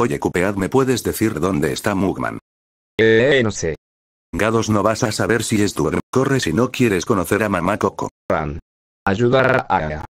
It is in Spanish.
Oye Cupead, ¿me puedes decir dónde está Mugman? Eh, no sé. Gados, no vas a saber si es tu Corre si no quieres conocer a mamá Coco. Ayudar a...